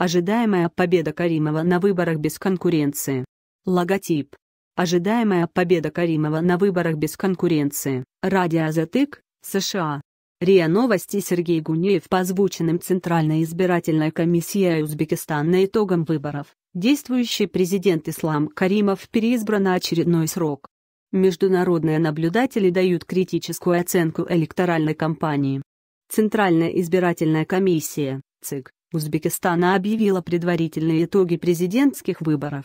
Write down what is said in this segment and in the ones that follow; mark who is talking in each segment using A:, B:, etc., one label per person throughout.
A: Ожидаемая победа Каримова на выборах без конкуренции. Логотип. Ожидаемая победа Каримова на выборах без конкуренции. Радио Радиозатык, США. РИА Новости Сергей Гунеев по озвученным Центральной избирательной комиссией Узбекистана на итогам выборов. Действующий президент Ислам Каримов переизбран на очередной срок. Международные наблюдатели дают критическую оценку электоральной кампании. Центральная избирательная комиссия, ЦИК, Узбекистана объявила предварительные итоги президентских выборов.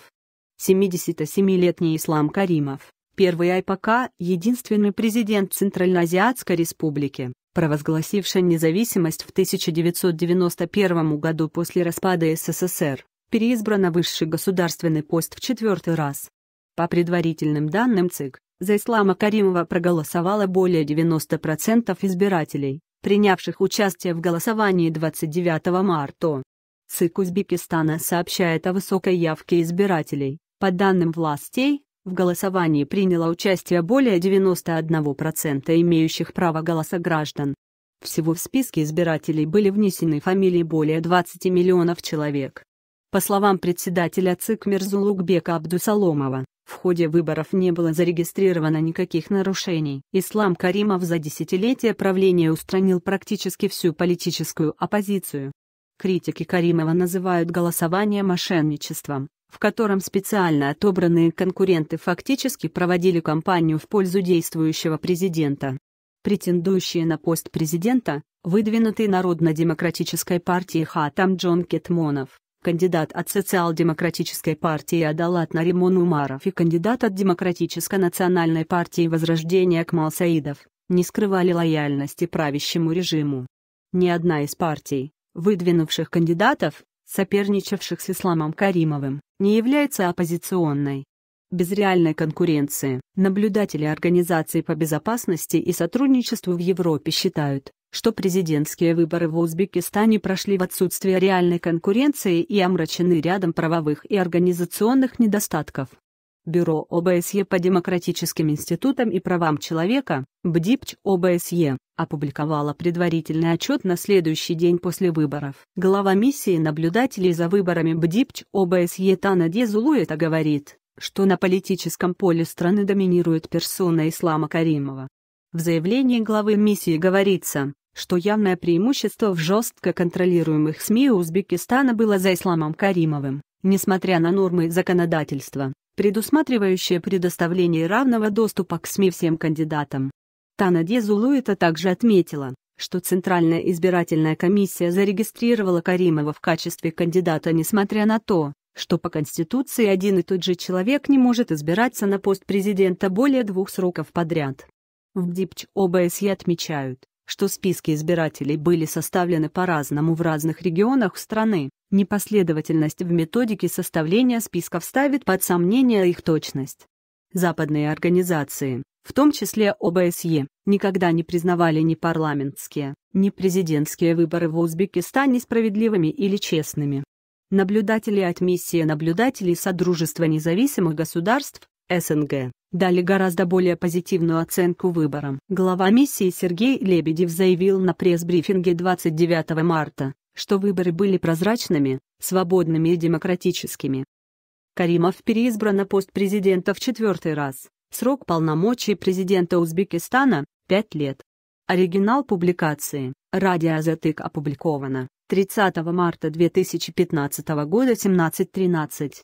A: 77-летний Ислам Каримов, первый АйПК, единственный президент Центральноазиатской республики, провозгласивший независимость в 1991 году после распада СССР, переизбран на высший государственный пост в четвертый раз. По предварительным данным ЦИК, за Ислама Каримова проголосовало более 90% избирателей, принявших участие в голосовании 29 марта. ЦИК Узбекистана сообщает о высокой явке избирателей. По данным властей, в голосовании приняло участие более 91% имеющих право голоса граждан. Всего в списке избирателей были внесены фамилии более 20 миллионов человек. По словам председателя ЦИК Мерзулукбека Абдусаломова, в ходе выборов не было зарегистрировано никаких нарушений. Ислам Каримов за десятилетие правления устранил практически всю политическую оппозицию. Критики Каримова называют голосование мошенничеством, в котором специально отобранные конкуренты фактически проводили кампанию в пользу действующего президента. Претендующие на пост президента, выдвинутый Народно-демократической партией Хатам Джон Кетмонов, кандидат от социал-демократической партии Адалат Наримон Умаров и кандидат от Демократической национальной партии Возрождения Акмал Саидов, не скрывали лояльности правящему режиму. Ни одна из партий, выдвинувших кандидатов, соперничавших с Исламом Каримовым, не является оппозиционной. Без реальной конкуренции, наблюдатели Организации по безопасности и сотрудничеству в Европе считают, что президентские выборы в Узбекистане прошли в отсутствие реальной конкуренции и омрачены рядом правовых и организационных недостатков. Бюро ОБСЕ по демократическим институтам и правам человека, БДИПЧ ОБСЕ, опубликовало предварительный отчет на следующий день после выборов. Глава миссии наблюдателей за выборами БДИПЧ ОБСЕ Тана Дезулуэта говорит, что на политическом поле страны доминирует персона Ислама Каримова. В заявлении главы миссии говорится, что явное преимущество в жестко контролируемых СМИ Узбекистана было за Исламом Каримовым, несмотря на нормы законодательства, предусматривающие предоставление равного доступа к СМИ всем кандидатам. Танаде это также отметила, что Центральная избирательная комиссия зарегистрировала Каримова в качестве кандидата несмотря на то, что по Конституции один и тот же человек не может избираться на пост президента более двух сроков подряд. В ДИПЧ ОБСЕ отмечают, что списки избирателей были составлены по-разному в разных регионах страны. Непоследовательность в методике составления списков ставит под сомнение их точность. Западные организации, в том числе ОБСЕ, никогда не признавали ни парламентские, ни президентские выборы в Узбекистане справедливыми или честными. Наблюдатели от миссии наблюдателей Содружества независимых государств, СНГ, дали гораздо более позитивную оценку выборам. Глава миссии Сергей Лебедев заявил на пресс-брифинге 29 марта, что выборы были прозрачными, свободными и демократическими. Каримов переизбран на пост президента в четвертый раз. Срок полномочий президента Узбекистана – 5 лет. Оригинал публикации Радио Азатык опубликовано 30 марта 2015 года 17.13.